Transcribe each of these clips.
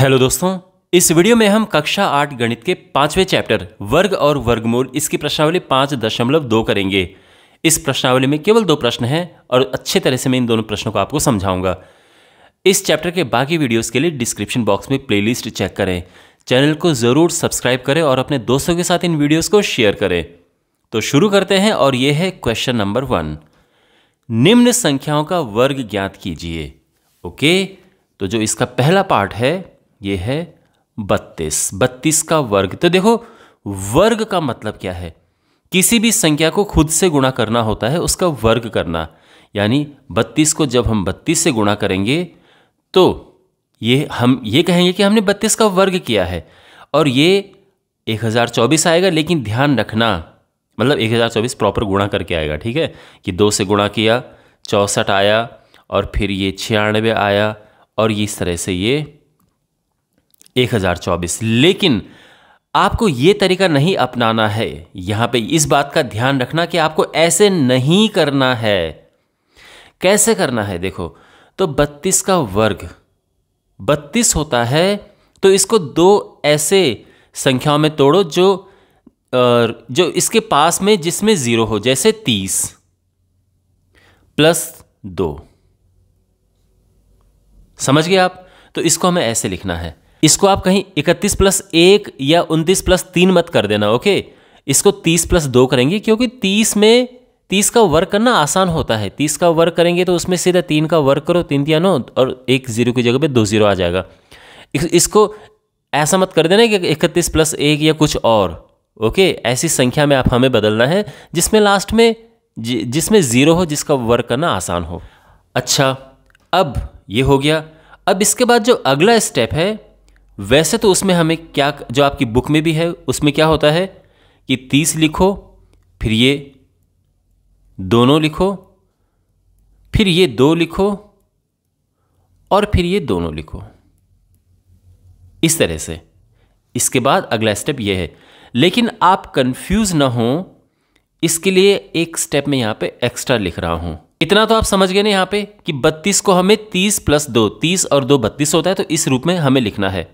hello दोस्तों इस video में हम कक्षा आठ गणित के पांचवें चैप्टर वर्ग और वर्गमूल इसकी प्रश्नावली पांच दशमलव दो करेंगे इस प्रश्नावली में केवल दो प्रश्न हैं और अच्छे तरह से मैं इन दोनों प्रश्नों को आपको समझाऊंगा इस चैप्टर के बाकी वीडियोस के लिए डिस्क्रिप्शन बॉक्स में प्लेलिस्ट चेक करें चैनल को ज़रूर सब्सक्राइब करें और अपने दोस्तों के साथ इन वीडियोज़ को शेयर करें तो शुरू करते हैं और यह है क्वेश्चन नंबर वन निम्न संख्याओं का वर्ग ज्ञात कीजिए ओके तो जो इसका पहला पार्ट है ये है बत्तीस बत्तीस का वर्ग तो देखो वर्ग का मतलब क्या है किसी भी संख्या को खुद से गुणा करना होता है उसका वर्ग करना यानी बत्तीस को जब हम बत्तीस से गुणा करेंगे तो ये हम ये कहेंगे कि हमने बत्तीस का वर्ग किया है और ये एक हज़ार चौबीस आएगा लेकिन ध्यान रखना मतलब एक हज़ार चौबीस प्रॉपर गुणा करके आएगा ठीक है कि दो से गुणा किया चौंसठ आया और फिर ये छियानवे आया और इस तरह से ये 1024 लेकिन आपको ये तरीका नहीं अपनाना है यहाँ पे इस बात का ध्यान रखना कि आपको ऐसे नहीं करना है कैसे करना है देखो तो 32 का वर्ग 32 होता है तो इसको दो ऐसे संख्याओं में तोड़ो जो जो इसके पास में जिसमें ज़ीरो हो जैसे 30 प्लस दो समझ गए आप तो इसको हमें ऐसे लिखना है इसको आप कहीं इकतीस प्लस एक या उनतीस प्लस तीन मत कर देना ओके इसको तीस प्लस दो करेंगे क्योंकि तीस में तीस का वर्क करना आसान होता है तीस का वर्क करेंगे तो उसमें सीधा तीन का वर्क करो तीन तीन नौ और एक जीरो की जगह पे दो जीरो आ जाएगा इसको ऐसा मत कर देना कि इकतीस प्लस एक या कुछ और ओके ऐसी संख्या में आप हमें बदलना है जिसमें लास्ट में जिसमें ज़ीरो हो जिसका वर्क करना आसान हो अच्छा अब ये हो गया अब इसके बाद जो अगला स्टेप है वैसे तो उसमें हमें क्या जो आपकी बुक में भी है उसमें क्या होता है कि तीस लिखो फिर ये दोनों लिखो फिर ये दो लिखो और फिर ये दोनों लिखो इस तरह से इसके बाद अगला स्टेप ये है लेकिन आप कंफ्यूज ना हो इसके लिए एक स्टेप में यहां पे एक्स्ट्रा लिख रहा हूं इतना तो आप समझ गए ना यहां पे कि 32 को हमें 30 प्लस दो तीस और दो बत्तीस होता है तो इस रूप में हमें लिखना है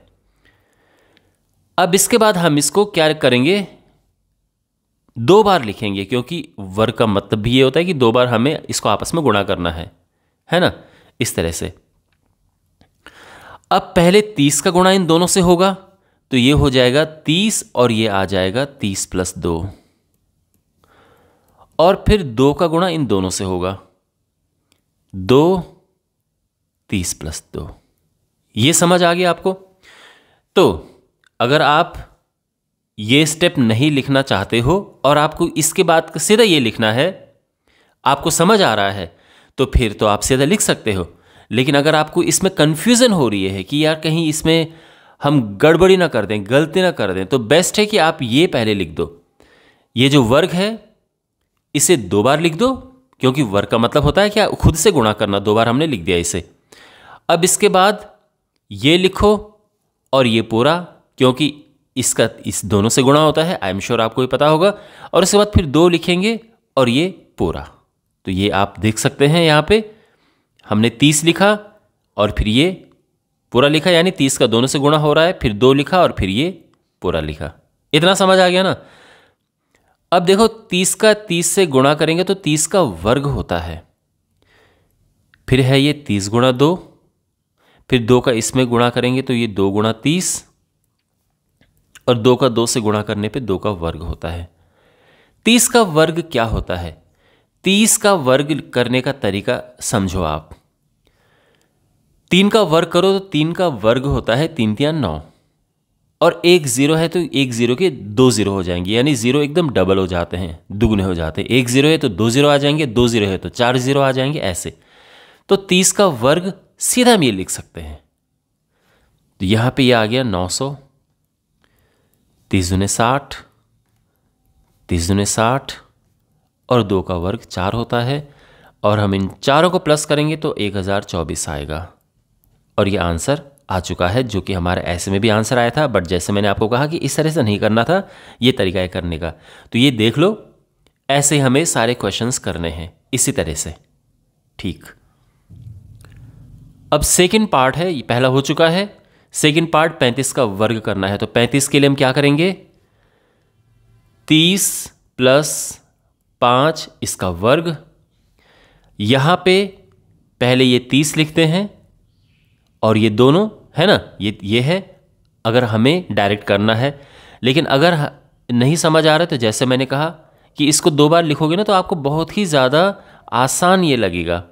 अब इसके बाद हम इसको क्या करेंगे दो बार लिखेंगे क्योंकि वर्ग का मतलब भी ये होता है कि दो बार हमें इसको आपस में गुणा करना है है ना इस तरह से अब पहले तीस का गुणा इन दोनों से होगा तो ये हो जाएगा तीस और ये आ जाएगा तीस प्लस दो और फिर दो का गुणा इन दोनों से होगा दो तीस प्लस दो ये समझ आ गया आपको तो अगर आप ये स्टेप नहीं लिखना चाहते हो और आपको इसके बाद सीधा ये लिखना है आपको समझ आ रहा है तो फिर तो आप सीधा लिख सकते हो लेकिन अगर आपको इसमें कन्फ्यूज़न हो रही है कि यार कहीं इसमें हम गड़बड़ी ना कर दें गलती ना कर दें तो बेस्ट है कि आप ये पहले लिख दो ये जो वर्ग है इसे दो बार लिख दो क्योंकि वर्ग का मतलब होता है क्या खुद से गुणा करना दो बार हमने लिख दिया इसे अब इसके बाद ये लिखो और ये पूरा क्योंकि इसका इस दोनों से गुणा होता है आई एम श्योर आपको भी पता होगा और उसके बाद फिर दो लिखेंगे और ये पूरा तो ये आप देख सकते हैं यहाँ पे हमने तीस लिखा और फिर ये पूरा लिखा यानी तीस का दोनों से गुणा हो रहा है फिर दो लिखा और फिर ये पूरा लिखा इतना समझ आ गया ना अब देखो तीस का तीस से गुणा करेंगे तो तीस का वर्ग होता है फिर है ये तीस गुणा दो फिर दो का इसमें गुणा करेंगे तो ये दो गुणा तीस और दो का दो से गुणा करने पे दो का वर्ग होता है तीस का वर्ग क्या होता है तीस का वर्ग करने का तरीका समझो आप तीन का वर्ग करो तो तीन का वर्ग होता है तीन तिया नौ और एक ज़ीरो है तो एक ज़ीरो के दो ज़ीरो हो जाएंगे यानी ज़ीरो एकदम डबल हो जाते हैं दुगने हो जाते हैं एक ज़ीरो है तो दो ज़ीरो आ जाएंगे दो ज़ीरो है तो चार ज़ीरो आ जाएंगे ऐसे तो तीस का वर्ग सीधा हम ये लिख सकते हैं तो यहां पे ये यह आ गया नौ सौ तीस दुने साठ तीस दुने साठ और दो का वर्ग चार होता है और हम इन चारों को प्लस करेंगे तो एक हज़ार चौबीस आएगा और ये आंसर आ चुका है जो कि हमारे ऐसे में भी आंसर आया था बट जैसे मैंने आपको कहा कि इस तरह से नहीं करना था ये तरीका है करने का तो ये देख लो ऐसे हमें सारे क्वेश्चंस करने हैं इसी तरह से ठीक अब सेकंड पार्ट है ये पहला हो चुका है सेकेंड पार्ट पैंतीस का वर्ग करना है तो पैंतीस के लिए हम क्या करेंगे तीस प्लस पाँच इसका वर्ग यहाँ पे पहले ये तीस लिखते हैं और ये दोनों है ना ये ये है अगर हमें डायरेक्ट करना है लेकिन अगर नहीं समझ आ रहा तो जैसे मैंने कहा कि इसको दो बार लिखोगे ना तो आपको बहुत ही ज़्यादा आसान ये लगेगा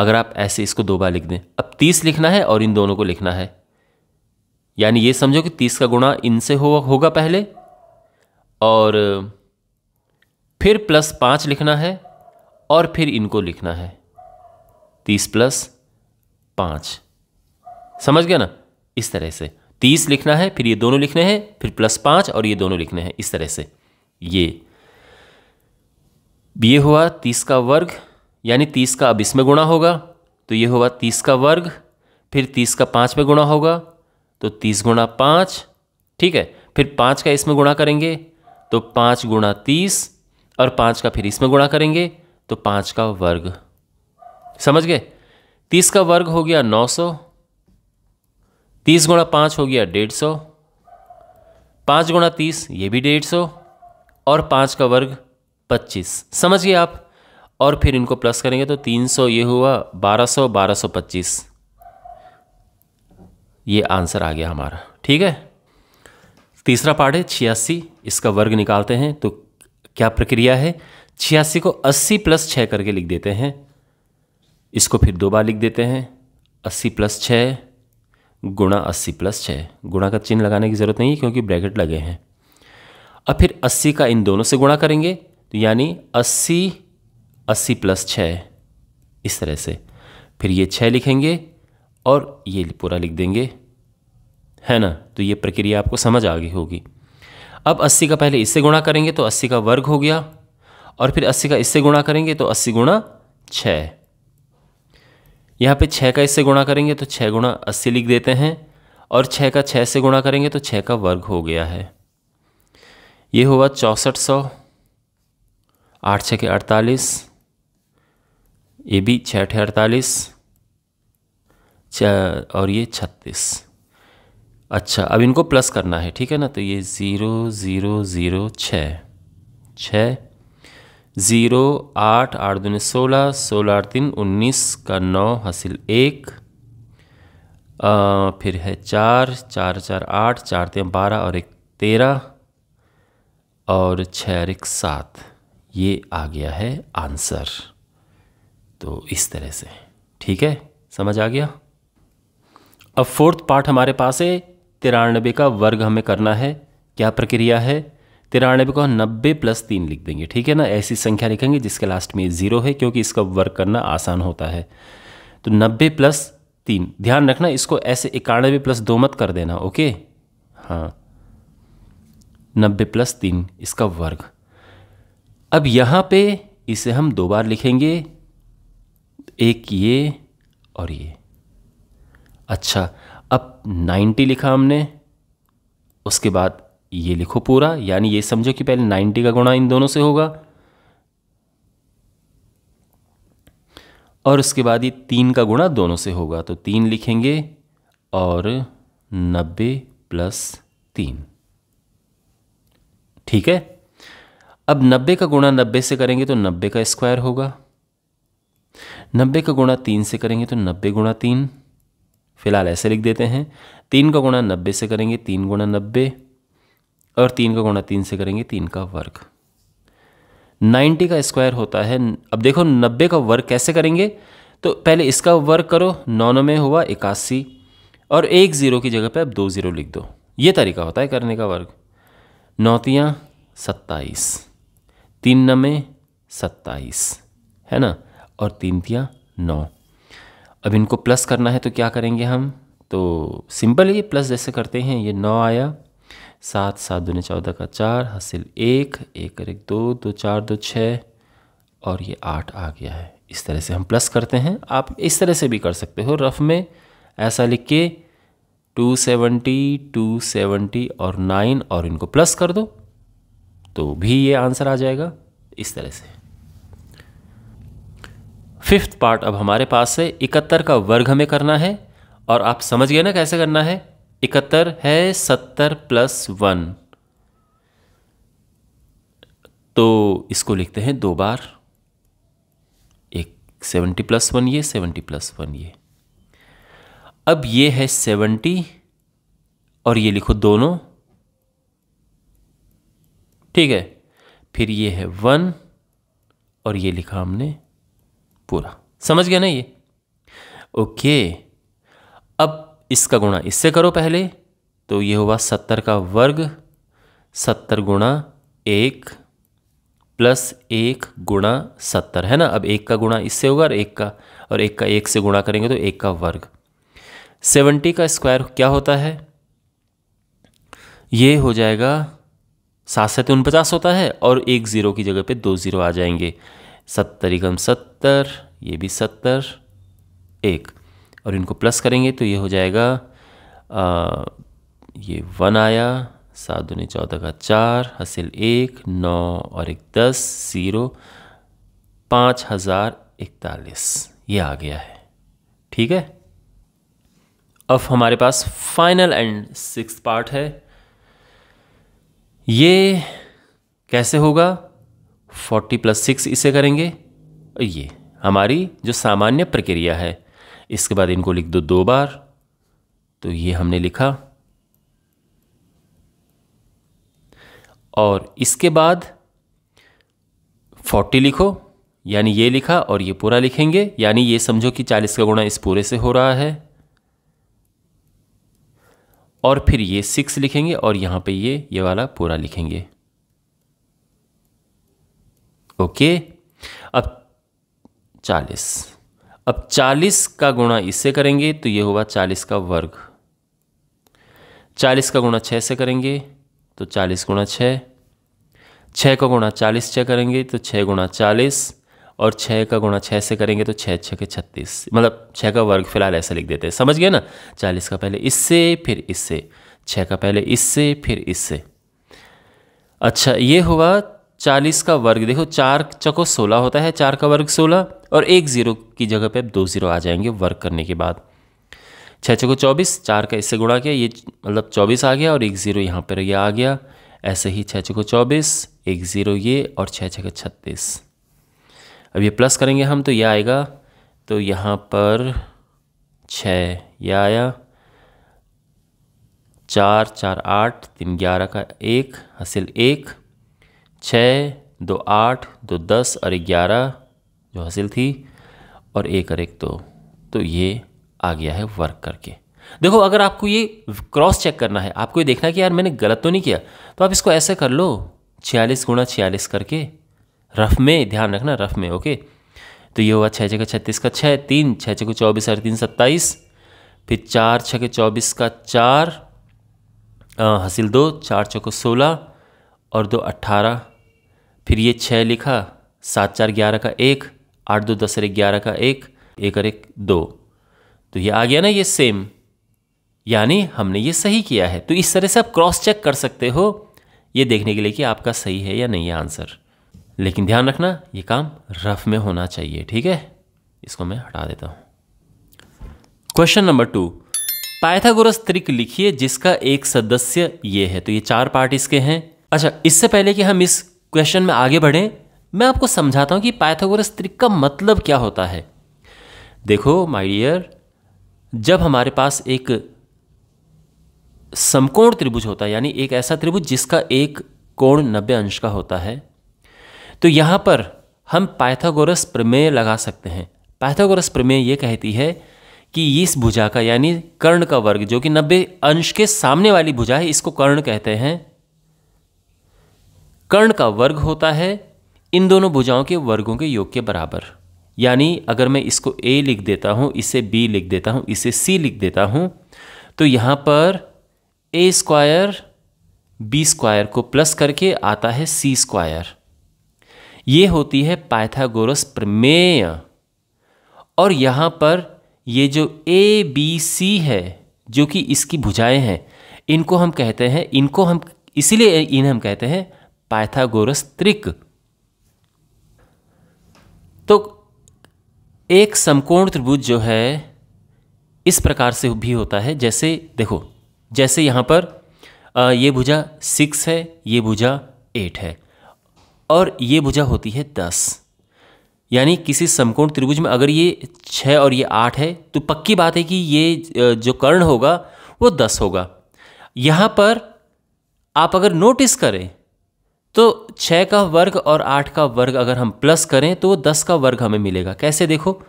अगर आप ऐसे इसको दो बार लिख दें अब तीस लिखना है और इन दोनों को लिखना है यानी ये समझो कि तीस का गुणा इनसे हो, होगा पहले और फिर प्लस पाँच लिखना है और फिर इनको लिखना है तीस प्लस पाँच समझ गया ना इस तरह से तीस लिखना है फिर ये दोनों लिखने हैं फिर प्लस पाँच और ये दोनों लिखने हैं इस तरह से ये ये हुआ तीस का वर्ग यानी तीस का अब इसमें गुणा होगा तो ये होगा तीस का वर्ग फिर तीस का पाँच में गुणा होगा तो तीस गुणा पाँच ठीक है फिर पाँच का इसमें गुणा करेंगे तो पाँच गुणा तीस और पाँच का फिर इसमें गुणा करेंगे तो पाँच का वर्ग समझ गए तीस का वर्ग हो गया नौ सौ तीस गुणा पाँच हो गया डेढ़ सौ पाँच गुणा तीस ये भी डेढ़ सौ और पाँच का वर्ग पच्चीस समझिए आप और फिर इनको प्लस करेंगे तो 300 ये हुआ 1200 1225 ये आंसर आ गया हमारा ठीक है तीसरा पार्ट है छियासी इसका वर्ग निकालते हैं तो क्या प्रक्रिया है छियासी को अस्सी प्लस छः करके लिख देते हैं इसको फिर दो बार लिख देते हैं अस्सी प्लस छः गुणा अस्सी प्लस छः गुणा का चिन्ह लगाने की ज़रूरत नहीं है क्योंकि ब्रैकेट लगे हैं अब फिर अस्सी का इन दोनों से गुणा करेंगे तो यानी अस्सी अस्सी प्लस छः इस तरह से फिर ये छः लिखेंगे और ये पूरा लिख देंगे है ना तो ये प्रक्रिया आपको समझ आ गई होगी अब अस्सी का पहले इससे गुणा करेंगे तो अस्सी का वर्ग हो गया और फिर अस्सी का इससे गुणा करेंगे तो अस्सी गुणा छः यहाँ पे छः का इससे गुणा करेंगे तो छः गुणा अस्सी लिख देते हैं और छः का छः से गुणा करेंगे तो छः का वर्ग हो गया है ये हुआ चौंसठ सौ आठ छः के अड़तालीस ये भी छठ अड़तालीस और ये छत्तीस अच्छा अब इनको प्लस करना है ठीक है ना तो ये ज़ीरो ज़ीरो ज़ीरो छः छः ज़ीरो आठ आठ दून सोलह सोलह आठ तीन उन्नीस का नौ हासिल एक आ, फिर है चार चार चार आठ चार तीन बारह और एक तेरह और छः और एक सात ये आ गया है आंसर तो इस तरह से ठीक है समझ आ गया अब फोर्थ पार्ट हमारे पास है तिरानबे का वर्ग हमें करना है क्या प्रक्रिया है तिरानबे को नब्बे प्लस तीन लिख देंगे ठीक है ना ऐसी संख्या लिखेंगे जिसके लास्ट में ज़ीरो है क्योंकि इसका वर्ग करना आसान होता है तो नब्बे प्लस तीन ध्यान रखना इसको ऐसे इक्यानबे प्लस दो मत कर देना ओके हाँ नब्बे प्लस तीन इसका वर्ग अब यहाँ पे इसे हम दो बार लिखेंगे एक ये और ये अच्छा अब 90 लिखा हमने उसके बाद ये लिखो पूरा यानी ये समझो कि पहले 90 का गुणा इन दोनों से होगा और उसके बाद ये तीन का गुणा दोनों से होगा तो तीन लिखेंगे और नब्बे प्लस तीन ठीक है अब नब्बे का गुणा नब्बे से करेंगे तो नब्बे का स्क्वायर होगा नब्बे का गुणा तीन से करेंगे तो नब्बे गुणा तीन फिलहाल ऐसे लिख देते हैं तीन का गुणा नब्बे से करेंगे तीन गुणा नब्बे और तीन का गुणा तीन से करेंगे तीन का वर्ग नाइन्टी का स्क्वायर होता है अब देखो नब्बे का वर्ग कैसे करेंगे तो पहले इसका वर्ग करो नौ में हुआ इक्यासी और एक ज़ीरो की जगह पे अब दो ज़ीरो लिख दो ये तरीका होता है करने का वर्ग नौतियाँ सत्ताईस तीन नमे सत्ताईस है ना और तीन तिया नौ अब इनको प्लस करना है तो क्या करेंगे हम तो सिंपल ये प्लस जैसे करते हैं ये नौ आया सात सात दो चौदह का चार हासिल एक एक और एक दो दो चार दो छः और ये आठ आ गया है इस तरह से हम प्लस करते हैं आप इस तरह से भी कर सकते हो रफ में ऐसा लिख के टू सेवेंटी टू सेवेंटी और नाइन और इनको प्लस कर दो तो भी ये आंसर आ जाएगा इस तरह से फिफ्थ पार्ट अब हमारे पास है इकहत्तर का वर्ग हमें करना है और आप समझ गए ना कैसे करना है इकहत्तर है सत्तर प्लस वन तो इसको लिखते हैं दो बार एक सेवेंटी प्लस वन ये सेवेंटी प्लस वन ये अब ये है सेवेंटी और ये लिखो दोनों ठीक है फिर ये है वन और ये लिखा हमने पूरा समझ गया ना ये ओके अब इसका गुणा इससे करो पहले तो ये हुआ सत्तर का वर्ग सत्तर गुणा एक प्लस एक गुणा सत्तर है ना अब एक का गुणा इससे होगा और एक का और एक का एक से गुणा करेंगे तो एक का वर्ग सेवेंटी का स्क्वायर क्या होता है ये हो जाएगा सात सत उनपचास होता है और एक ज़ीरो की जगह पे दो ज़ीरो आ जाएंगे सत्तर एकम सत्तर ये भी सत्तर एक और इनको प्लस करेंगे तो ये हो जाएगा आ, ये वन आया सात दूनी चौदह का चार हासिल एक नौ और एक दस ज़ीरो पाँच हज़ार इकतालीस ये आ गया है ठीक है अब हमारे पास फाइनल एंड सिक्स पार्ट है ये कैसे होगा फोर्टी प्लस सिक्स इसे करेंगे ये हमारी जो सामान्य प्रक्रिया है इसके बाद इनको लिख दो दो बार तो ये हमने लिखा और इसके बाद फोर्टी लिखो यानी ये लिखा और ये पूरा लिखेंगे यानी ये समझो कि चालीस का गुणा इस पूरे से हो रहा है और फिर ये सिक्स लिखेंगे और यहाँ पे ये ये वाला पूरा लिखेंगे ओके अब चालीस अब चालीस का गुणा इससे करेंगे तो ये होगा चालीस का वर्ग चालीस का गुणा छः से करेंगे तो चालीस गुणा छः छः का गुणा चालीस छः करेंगे तो छः गुणा चालीस और छः का गुणा छः से करेंगे तो छः छः के छत्तीस मतलब छः का वर्ग फिलहाल ऐसे लिख देते हैं समझ गए ना चालीस का पहले इससे फिर इससे छः का पहले इससे फिर इससे अच्छा ये हुआ चालीस का वर्ग देखो चार चको सोलह होता है चार का वर्ग सोलह और एक ज़ीरो की जगह पे अब दो ज़ीरो आ जाएंगे वर्ग करने के बाद छः चको चौबीस चार का इससे गुणा किया ये मतलब चौबीस आ गया और एक ज़ीरो यहाँ पर यह आ गया ऐसे ही छः चको चौबीस एक ज़ीरो ये और छः छः छत्तीस अब ये प्लस करेंगे हम तो ये आएगा तो यहाँ पर छः आया चार चार आठ तीन ग्यारह का एक हासिल एक छः दो आठ दो दस और ग्यारह जो हासिल थी और एक और एक दो तो ये आ गया है वर्क करके देखो अगर आपको ये क्रॉस चेक करना है आपको ये देखना कि यार मैंने गलत तो नहीं किया तो आप इसको ऐसे कर लो छियालीस गुणा छियालीस करके रफ में ध्यान रखना रफ में ओके तो ये हुआ छः जगह छत्तीस का छः तीन छः जगह चौबीस और तीन सत्ताईस फिर चार छः के चौबीस का चार हासिल दो चार को सोलह और दो अट्ठारह फिर ये छः लिखा सात चार ग्यारह का एक आठ दो दस अरे ग्यारह का एक एक और एक दो तो ये आ गया ना ये सेम यानी हमने ये सही किया है तो इस तरह से आप क्रॉस चेक कर सकते हो ये देखने के लिए कि आपका सही है या नहीं है आंसर लेकिन ध्यान रखना ये काम रफ में होना चाहिए ठीक है इसको मैं हटा देता हूँ क्वेश्चन नंबर टू पाइथागोरस त्रिक लिखिए जिसका एक सदस्य ये है तो ये चार पार्ट इसके हैं अच्छा इससे पहले कि हम इस क्वेश्चन में आगे बढ़ें मैं आपको समझाता हूँ कि पाइथागोरस त्रिक का मतलब क्या होता है देखो माय डियर जब हमारे पास एक समकोण त्रिभुज होता है यानी एक ऐसा त्रिभुज जिसका एक कोण नब्बे अंश का होता है तो यहाँ पर हम पाइथागोरस प्रमेय लगा सकते हैं पाइथागोरस प्रमेय ये कहती है कि इस भुजा का यानी कर्ण का वर्ग जो कि नब्बे अंश के सामने वाली भुजा है इसको कर्ण कहते हैं कर्ण का वर्ग होता है इन दोनों भुजाओं के वर्गों के योग के बराबर यानी अगर मैं इसको ए लिख देता हूँ इसे बी लिख देता हूँ इसे सी लिख देता हूँ तो यहाँ पर ए स्क्वायर बी स्क्वायर को प्लस करके आता है सी स्क्वायर ये होती है पाइथागोरस प्रमेय और यहाँ पर ये जो ए बी सी है जो कि इसकी भुजाएं हैं इनको हम कहते हैं इनको हम इसीलिए इन्हें हम कहते हैं पाइथागोरस त्रिक तो एक समकोण त्रिभुज जो है इस प्रकार से भी होता है जैसे देखो जैसे यहाँ पर ये भुजा सिक्स है ये भुजा एट है और ये भुजा होती है दस यानी किसी समकोण त्रिभुज में अगर ये छः और ये आठ है तो पक्की बात है कि ये जो कर्ण होगा वो दस होगा यहाँ पर आप अगर नोटिस करें तो छः का वर्ग और आठ का वर्ग अगर हम प्लस करें तो दस का वर्ग हमें मिलेगा कैसे देखो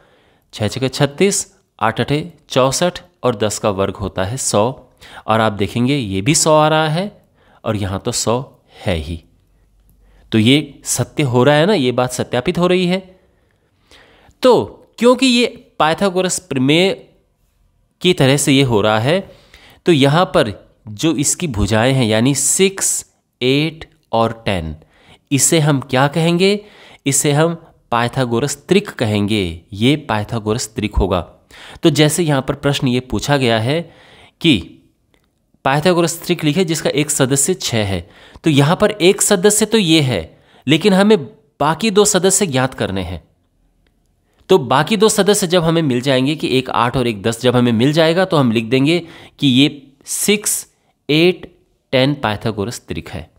छः छः छत्तीस आठ अठे चौंसठ और दस का वर्ग होता है सौ और आप देखेंगे ये भी सौ आ रहा है और यहाँ तो सौ है ही तो ये सत्य हो रहा है ना ये बात सत्यापित हो रही है तो क्योंकि ये पाइथागोरस प्रमेय की तरह से ये हो रहा है तो यहाँ पर जो इसकी भुजाएं हैं यानी सिक्स एट और टेन इसे हम क्या कहेंगे इसे हम पायथागोरस त्रिक कहेंगे ये पायथागोरस त्रिक होगा तो जैसे यहाँ पर प्रश्न ये पूछा गया है कि पायथागोरस त्रिक लिखे जिसका एक सदस्य छः है तो यहाँ पर एक सदस्य तो ये है लेकिन हमें बाकी दो सदस्य ज्ञात करने हैं तो बाकी दो सदस्य जब हमें मिल जाएंगे कि एक आठ और एक दस जब हमें मिल जाएगा तो हम लिख देंगे कि ये सिक्स एट टेन पाइथागोरस त्रिक है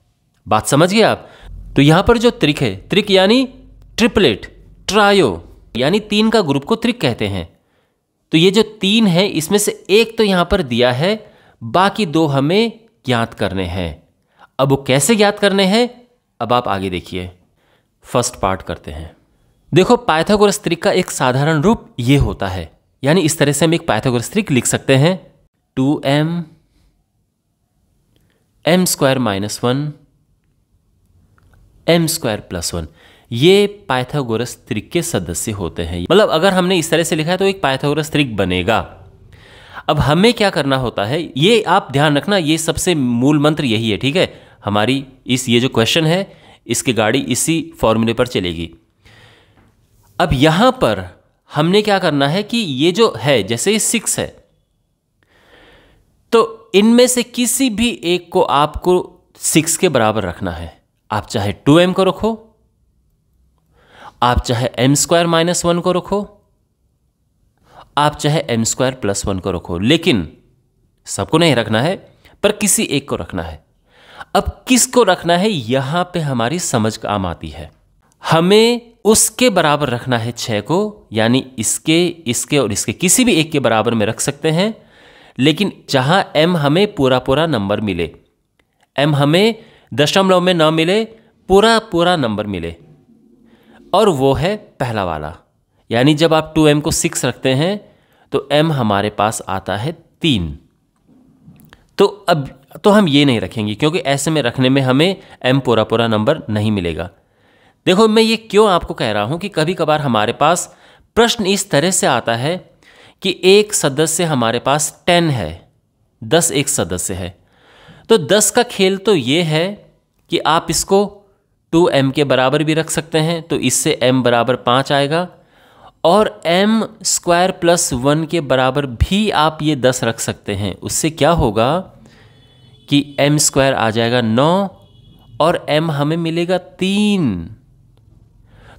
बात समझ गए आप तो यहां पर जो त्रिक है त्रिक यानी ट्रिपलेट ट्रायो यानी तीन का ग्रुप को त्रिक कहते हैं तो ये जो तीन है इसमें से एक तो यहां पर दिया है बाकी दो हमें ज्ञात करने हैं अब वो कैसे ज्ञात करने हैं अब आप आगे देखिए फर्स्ट पार्ट करते हैं देखो पाइथागोरस त्रिक का एक साधारण रूप ये होता है यानी इस तरह से हम एक पाइथागोरस त्रिक लिख सकते हैं two M M square minus one M square plus one ये पाइथागोरस त्रिक के सदस्य होते हैं मतलब अगर हमने इस तरह से लिखा है तो एक पाइथागोरस त्रिक बनेगा अब हमें क्या करना होता है ये आप ध्यान रखना ये सबसे मूल मंत्र यही है ठीक है हमारी इस ये जो क्वेश्चन है इसकी गाड़ी इसी फॉर्मूले पर चलेगी अब यहां पर हमने क्या करना है कि ये जो है जैसे ये सिक्स है तो इनमें से किसी भी एक को आपको सिक्स के बराबर रखना है आप चाहे टू एम को रखो आप चाहे एम स्क्वायर माइनस वन को रखो आप चाहे एम स्क्वायर प्लस वन को रखो लेकिन सबको नहीं रखना है पर किसी एक को रखना है अब किसको रखना है यहां पे हमारी समझ काम आती है हमें उसके बराबर रखना है छह को यानी इसके इसके और इसके किसी भी एक के बराबर में रख सकते हैं लेकिन जहां एम हमें पूरा पूरा नंबर मिले एम हमें दशमलव में न मिले पूरा पूरा नंबर मिले और वो है पहला वाला यानी जब आप टू एम को सिक्स रखते हैं तो एम हमारे पास आता है तीन तो अब तो हम ये नहीं रखेंगे क्योंकि ऐसे में रखने में हमें एम पूरा पूरा नंबर नहीं मिलेगा देखो मैं ये क्यों आपको कह रहा हूँ कि कभी कभार हमारे पास प्रश्न इस तरह से आता है कि एक सदस्य हमारे पास टेन है दस एक सदस्य है तो दस का खेल तो ये है कि आप इसको टू एम के बराबर भी रख सकते हैं तो इससे एम बराबर पाँच आएगा और एम स्क्वायर प्लस वन के बराबर भी आप ये दस रख सकते हैं उससे क्या होगा कि एम स्क्वायर आ जाएगा नौ और m हमें मिलेगा तीन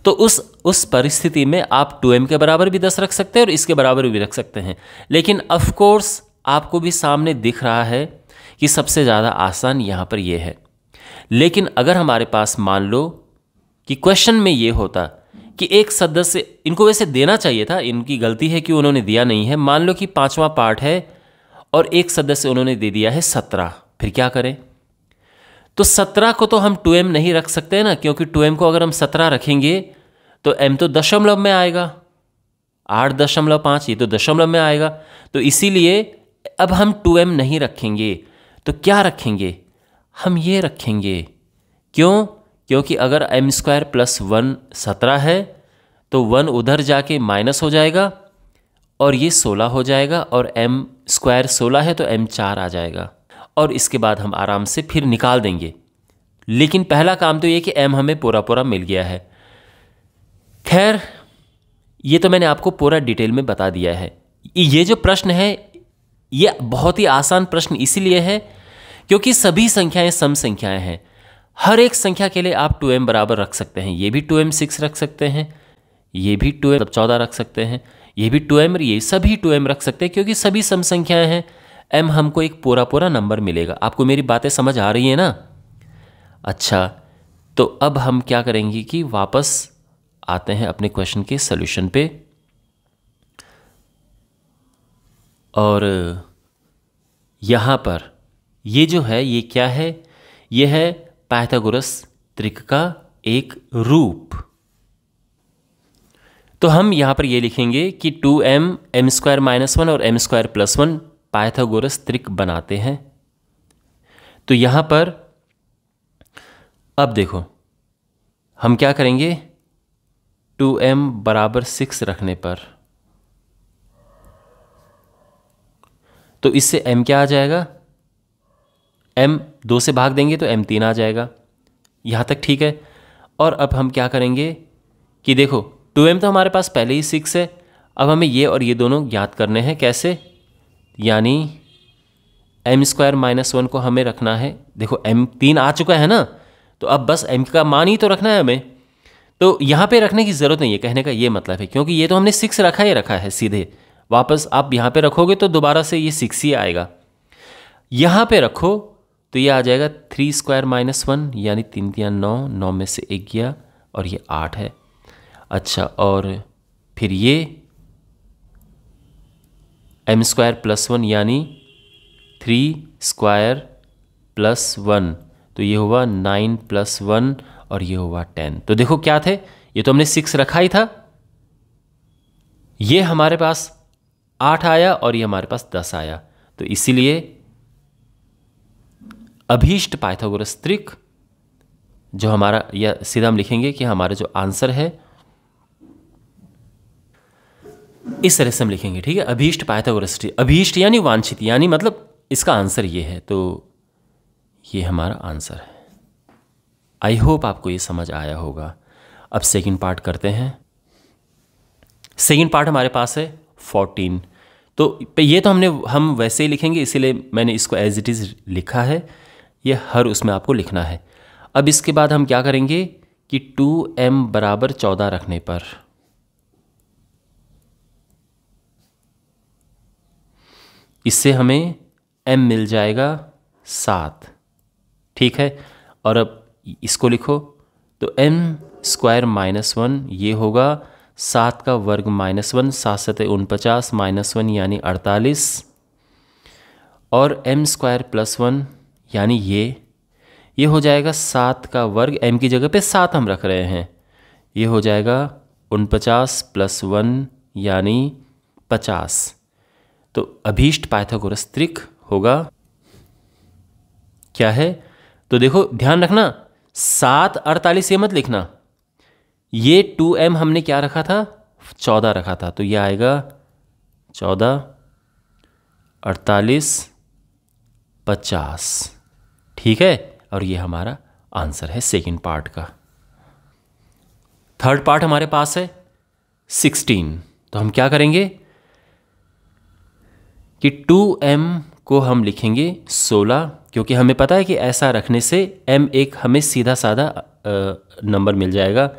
तो उस उस परिस्थिति में आप 2m के बराबर भी दस रख सकते हैं और इसके बराबर भी रख सकते हैं लेकिन ऑफ कोर्स आपको भी सामने दिख रहा है ये सबसे ज़्यादा आसान यहाँ पर यह है लेकिन अगर हमारे पास मान लो कि क्वेश्चन में ये होता कि एक सदस्य इनको वैसे देना चाहिए था इनकी गलती है कि उन्होंने दिया नहीं है मान लो कि पाँचवा पार्ट है और एक सदस्य उन्होंने दे दिया है सत्रह फिर क्या करें तो सत्रह को तो हम टू एम नहीं रख सकते ना क्योंकि टू एम को अगर हम सत्रह रखेंगे तो एम तो दशमलव में आएगा आठ दशमलव पाँच ये तो दशमलव में आएगा तो इसीलिए अब हम टू एम नहीं रखेंगे तो क्या रखेंगे हम ये रखेंगे क्यों क्योंकि अगर एम स्क्वायर प्लस वन सत्रह है तो वन उधर जाके माइनस हो जाएगा और ये सोलह हो जाएगा और एम स्क्वायर सोलह है तो एम चार आ जाएगा और इसके बाद हम आराम से फिर निकाल देंगे लेकिन पहला काम तो ये कि एम हमें पूरा पूरा मिल गया है खैर ये तो मैंने आपको पूरा डिटेल में बता दिया है ये जो प्रश्न है ये बहुत ही आसान प्रश्न इसीलिए है क्योंकि सभी संख्याएं सम संख्याएं हैं हर एक संख्या के लिए आप टू एम बराबर रख सकते हैं ये भी टू एम सिक्स रख सकते हैं ये भी टू एम चौदह रख सकते हैं ये भी टू एम ये सभी टू एम रख सकते हैं क्योंकि सभी सम संख्याएं हैं एम हमको एक पूरा पूरा नंबर मिलेगा आपको मेरी बातें समझ आ रही है ना अच्छा तो अब हम क्या करेंगे कि वापस आते हैं अपने क्वेश्चन के सोल्यूशन पे और यहाँ पर ये जो है ये क्या है ये है पैथागोरस त्रिक का एक रूप तो हम यहां पर ये लिखेंगे कि two M M square minus one और M square plus one Pythagoras त्रिक बनाते हैं तो यहां पर अब देखो हम क्या करेंगे टू एम बराबर सिक्स रखने पर तो इससे m क्या आ जाएगा एम दो से भाग देंगे तो एम तीन आ जाएगा यहाँ तक ठीक है और अब हम क्या करेंगे कि देखो टू एम तो हमारे पास पहले ही सिक्स है अब हमें ये और ये दोनों ज्ञात करने हैं कैसे यानी एम स्क्वायर माइनस वन को हमें रखना है देखो एम तीन आ चुका है ना तो अब बस एम का मान ही तो रखना है हमें तो यहाँ पे रखने की ज़रूरत नहीं है कहने का ये मतलब है क्योंकि ये तो हमने सिक्स रखा ही रखा है सीधे वापस आप यहाँ पे रखोगे तो दोबारा से ये सिक्स ही आएगा यहाँ पे रखो तो ये आ जाएगा थ्री स्क्वायर माइनस वन यानी तीन तिया नौ नौ में से एक गया और ये आठ है अच्छा और फिर ये एम स्क्वायर प्लस वन यानी थ्री स्क्वायर प्लस वन तो ये हुआ नाइन प्लस वन और ये हुआ टेन तो देखो क्या थे ये तो हमने सिक्स रखा ही था ये हमारे पास आठ आया और ये हमारे पास दस आया तो इसीलिए अभीष्ट पाइथागोरस त्रिक जो हमारा या सीधा हम लिखेंगे कि हमारा जो आंसर है इस तरह से हम लिखेंगे ठीक है अभीष्ट पाइथागोरस त्रिक अभीष्ट यानी वांछित यानी मतलब इसका आंसर ये है तो ये हमारा आंसर है आई होप आपको ये समझ आया होगा अब सेकंड पार्ट करते हैं सेकंड पार्ट हमारे पास है फोर्टीन तो ये तो हमने हम वैसे ही लिखेंगे इसीलिए मैंने इसको एज इट इज़ लिखा है ये हर उसमें आपको लिखना है अब इसके बाद हम क्या करेंगे कि टू एम बराबर चौदह रखने पर इससे हमें एम मिल जाएगा सात ठीक है और अब इसको लिखो तो एम स्क्वायर माइनस वन ये होगा सात का वर्ग माइनस वन सात सत उनपचास माइनस वन यानी अड़तालीस और एम स्क्वायर प्लस वन यानी ये ये हो जाएगा सात का वर्ग एम की जगह पे सात हम रख रहे हैं ये हो जाएगा उनपचास प्लस वन यानी पचास तो अभीष्ट पाइथागोरस त्रिक होगा क्या है तो देखो ध्यान रखना सात अड़तालीस ये मत लिखना ये टू एम हमने क्या रखा था चौदह रखा था तो ये आएगा चौदह अड़तालीस पचास ठीक है और ये हमारा आंसर है सेकेंड पार्ट का थर्ड पार्ट हमारे पास है सिक्सटीन तो हम क्या करेंगे कि टू एम को हम लिखेंगे सोलह क्योंकि हमें पता है कि ऐसा रखने से एम एक हमें सीधा साधा नंबर मिल जाएगा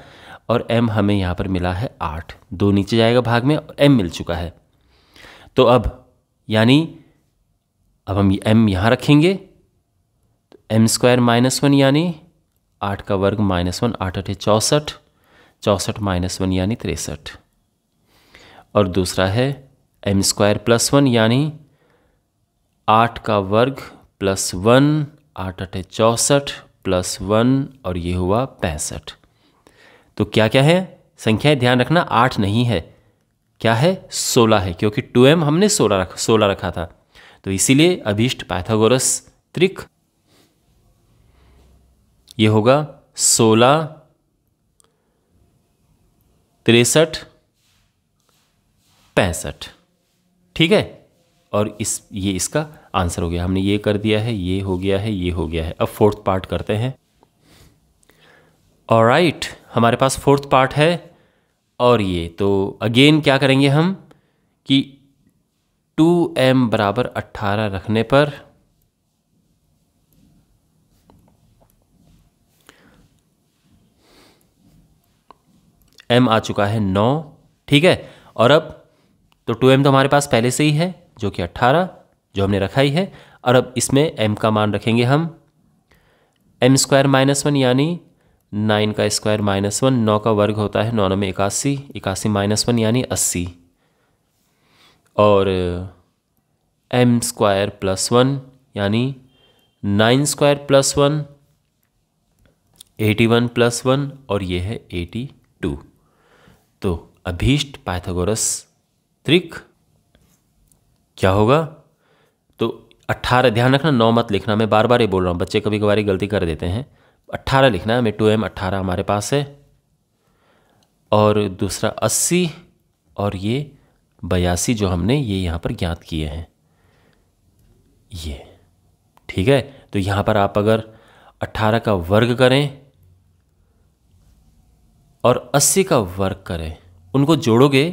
और एम हमें यहाँ पर मिला है आठ दो नीचे जाएगा भाग में और एम मिल चुका है तो अब यानी अब हम एम यहाँ रखेंगे एम स्क्वायर माइनस वन यानी आठ का वर्ग माइनस वन आठ अठे चौंसठ चौंसठ माइनस वन यानी तिरसठ और दूसरा है एम स्क्वायर प्लस वन यानी आठ का वर्ग प्लस वन आठ अठे चौंसठ प्लस वन और ये हुआ पैंसठ तो क्या क्या है संख्याएं ध्यान रखना आठ नहीं है क्या है सोलह है क्योंकि टू एम हमने सोलह रख सोलह रखा था तो इसीलिए अभीष्ट पाइथागोरस त्रिक ये होगा सोलह तिरसठ पैंसठ ठीक है और इस ये इसका आंसर हो गया हमने ये कर दिया है ये हो गया है ये हो गया है अब फोर्थ पार्ट करते हैं और राइट right, हमारे पास फोर्थ पार्ट है और ये तो अगेन क्या करेंगे हम कि 2m बराबर अट्ठारह रखने पर एम आ चुका है नौ ठीक है और अब तो टू एम तो हमारे पास पहले से ही है जो कि अट्ठारह जो हमने रखा ही है और अब इसमें एम का मान रखेंगे हम एम स्क्वायर माइनस वन यानी नाइन का स्क्वायर माइनस वन नौ का वर्ग होता है नौ नौ में इक्यासी इक्यासी माइनस वन यानी अस्सी और एम स्क्वायर प्लस वन यानी nine square plus one eighty one plus one और ये है एटी तो अभीष्ट पाइथागोरस त्रिक क्या होगा तो अट्ठारह ध्यान रखना नौ मत लिखना मैं बार बार ये बोल रहा हूँ बच्चे कभी कभारी गलती कर देते हैं अट्ठारह लिखना है हमें टू एम अट्ठारह हमारे पास है और दूसरा अस्सी और ये बयासी जो हमने ये यहाँ पर ज्ञात किए हैं ये ठीक है तो यहाँ पर आप अगर अट्ठारह का वर्ग करें और 80 का वर्ग करें उनको जोड़ोगे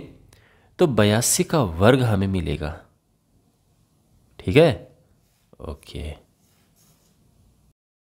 तो बयासी का वर्ग हमें मिलेगा ठीक है ओके